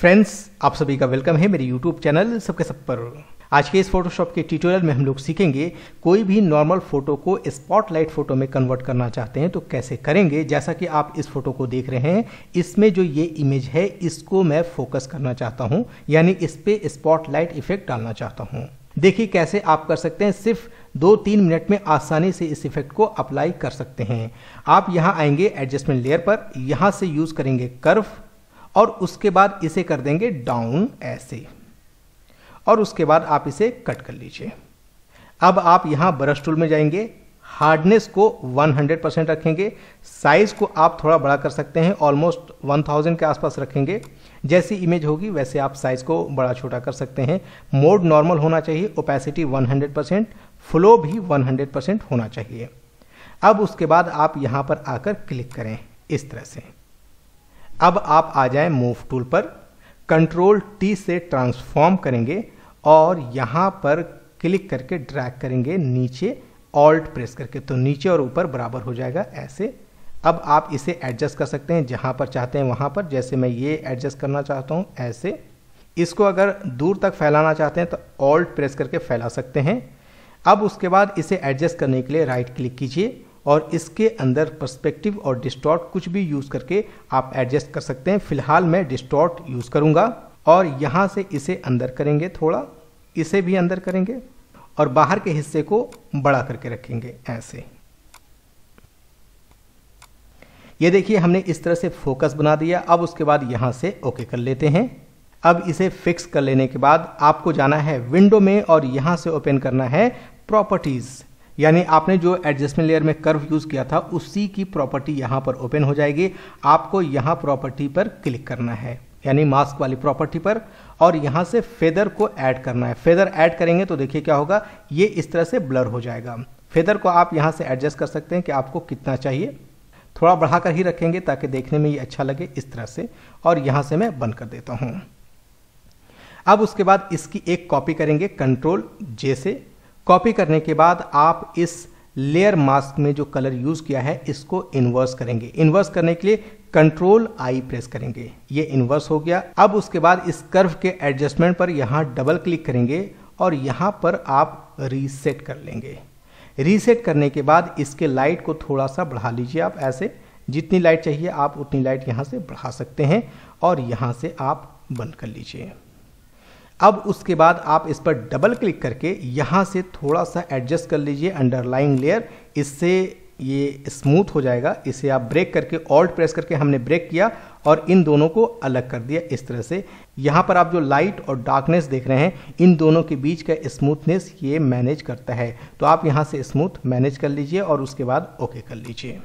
friends आप सभी का वेलकम है मेरे यूट्यूब चैनल सबके सब पर आज के इस फोटोशॉप के ट्यूटोरियल में हम लोग सीखेंगे कोई भी नॉर्मल फोटो को स्पॉटलाइट फोटो में कन्वर्ट करना चाहते हैं तो कैसे करेंगे जैसा कि आप इस फोटो को देख रहे हैं इसमें जो ये इमेज है इसको मैं फोकस करना चाहता हूँ यानी इस पर स्पॉटलाइट इफेक्ट डालना चाहता हूँ देखिए कैसे आप कर सकते हैं सिर्फ दो तीन मिनट में आसानी से इस इफेक्ट को अप्लाई कर सकते हैं आप यहाँ आएंगे एडजस्टमेंट लेयर पर यहाँ से यूज़ करेंगे कर्व और उसके बाद इसे कर देंगे डाउन ऐसे और उसके बाद आप इसे कट कर लीजिए अब आप यहां ब्रश टूल में जाएंगे हार्डनेस को 100 परसेंट रखेंगे साइज को आप थोड़ा बड़ा कर सकते हैं ऑलमोस्ट 1000 के आसपास रखेंगे जैसी इमेज होगी वैसे आप साइज को बड़ा छोटा कर सकते हैं मोड नॉर्मल होना चाहिए ओपेसिटी 100 परसेंट फ्लो भी 100 परसेंट होना चाहिए अब उसके बाद आप यहाँ पर आकर क्लिक करें इस तरह से अब आप आ जाए मूव टूल पर कंट्रोल टी से ट्रांसफॉर्म करेंगे और यहाँ पर क्लिक करके ड्रैग करेंगे नीचे ऑल्ट प्रेस करके तो नीचे और ऊपर बराबर हो जाएगा ऐसे अब आप इसे एडजस्ट कर सकते हैं जहाँ पर चाहते हैं वहाँ पर जैसे मैं ये एडजस्ट करना चाहता हूँ ऐसे इसको अगर दूर तक फैलाना चाहते हैं तो ऑल्ट प्रेस करके फैला सकते हैं अब उसके बाद इसे एडजस्ट करने के लिए राइट क्लिक कीजिए और इसके अंदर पर्सपेक्टिव और डिस्टॉर्ट कुछ भी यूज़ करके आप एडजस्ट कर सकते हैं फिलहाल मैं डिस्टॉर्ट यूज़ करूंगा और यहां से इसे अंदर करेंगे थोड़ा इसे भी अंदर करेंगे और बाहर के हिस्से को बड़ा करके रखेंगे ऐसे ये देखिए हमने इस तरह से फोकस बना दिया अब उसके बाद यहां से ओके कर लेते हैं अब इसे फिक्स कर लेने के बाद आपको जाना है विंडो में और यहां से ओपन करना है प्रॉपर्टीज़ यानी आपने जो एडजस्टमेंट लेयर में कर्व यूज़ किया था उसी की प्रॉपर्टी यहां पर ओपन हो जाएगी आपको यहां प्रॉपर्टी पर क्लिक करना है यानी मास्क वाली प्रॉपर्टी पर और यहां से फेदर को ऐड करना है फेदर ऐड करेंगे तो देखिए क्या होगा ये इस तरह से ब्लर हो जाएगा फेदर को आप यहां से एडजस्ट कर सकते हैं कि आपको कितना चाहिए थोड़ा बढ़ाकर ही रखेंगे ताकि देखने में ये अच्छा लगे इस तरह से और यहां से मैं बंद कर देता हूं अब उसके बाद इसकी एक कॉपी करेंगे कंट्रोल जे से कॉपी करने के बाद आप इस लेयर मास्क में जो कलर यूज किया है इसको इन्वर्स करेंगे इन्वर्स करने के लिए कंट्रोल आई प्रेस करेंगे ये इन्वर्स हो गया अब उसके बाद इस कर्व के एडजस्टमेंट पर यहाँ डबल क्लिक करेंगे और यहाँ पर आप रीसेट कर लेंगे रीसेट करने के बाद इसके लाइट को थोड़ा सा बढ़ा लीजिए आप ऐसे जितनी लाइट चाहिए आप उतनी लाइट यहाँ से बढ़ा सकते हैं और यहाँ से आप बंद कर लीजिए अब उसके बाद आप इस पर डबल क्लिक करके यहाँ से थोड़ा सा एडजस्ट कर लीजिए अंडरलाइंग लेयर इससे ये स्मूथ हो जाएगा इसे आप ब्रेक करके ऑल्ट प्रेस करके हमने ब्रेक किया और इन दोनों को अलग कर दिया इस तरह से यहाँ पर आप जो लाइट और डार्कनेस देख रहे हैं इन दोनों के बीच का स्मूथनेस ये मैनेज करता है तो आप यहाँ से स्मूथ मैनेज कर लीजिए और उसके बाद ओके कर लीजिए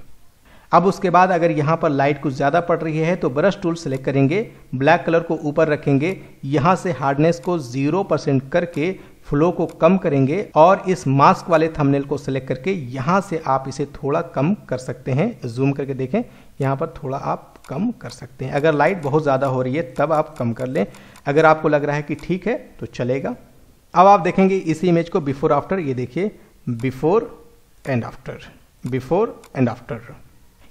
अब उसके बाद अगर यहाँ पर लाइट कुछ ज़्यादा पड़ रही है तो ब्रश टूल सेलेक्ट करेंगे ब्लैक कलर को ऊपर रखेंगे यहाँ से हार्डनेस को ज़ीरो परसेंट करके फ्लो को कम करेंगे और इस मास्क वाले थंबनेल को सिलेक्ट करके यहाँ से आप इसे थोड़ा कम कर सकते हैं जूम करके देखें यहाँ पर थोड़ा आप कम कर सकते हैं अगर लाइट बहुत ज़्यादा हो रही है तब आप कम कर लें अगर आपको लग रहा है कि ठीक है तो चलेगा अब आप देखेंगे इसी इमेज को बिफोर आफ्टर ये देखिए before and after before and after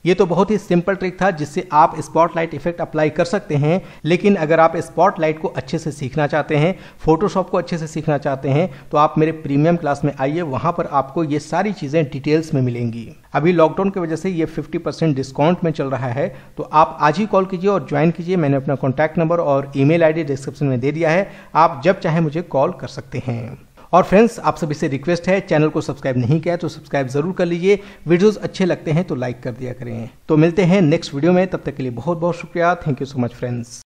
ये तो बहुत ही सिंपल ट्रिक था जिससे आप स्पॉटलाइट इफेक्ट अप्लाई कर सकते हैं लेकिन अगर आप स्पॉटलाइट को अच्छे से सीखना चाहते हैं फोटोशॉप को अच्छे से सीखना चाहते हैं तो आप मेरे प्रीमियम क्लास में आइए वहाँ पर आपको ये सारी चीज़ें डिटेल्स में मिलेंगी अभी लॉकडाउन की वजह से ये 50 परसेंट डिस्काउंट में चल रहा है तो आप आज ही कॉल कीजिए और ज्वाइन कीजिए मैंने अपना कॉन्टैक्ट नंबर और ईमेल आईडी डिस्क्रिप्शन में दे दिया है आप जब चाहे मुझे कॉल कर सकते हैं और फ्रेंड्स आप सभी से रिक्वेस्ट है चैनल को सब्सक्राइब नहीं किया तो सब्सक्राइब जरूर कर लीजिए वीडियोस अच्छे लगते हैं तो लाइक कर दिया करें तो मिलते हैं नेक्स्ट वीडियो में तब तक के लिए बहुत बहुत शुक्रिया thank you so much friends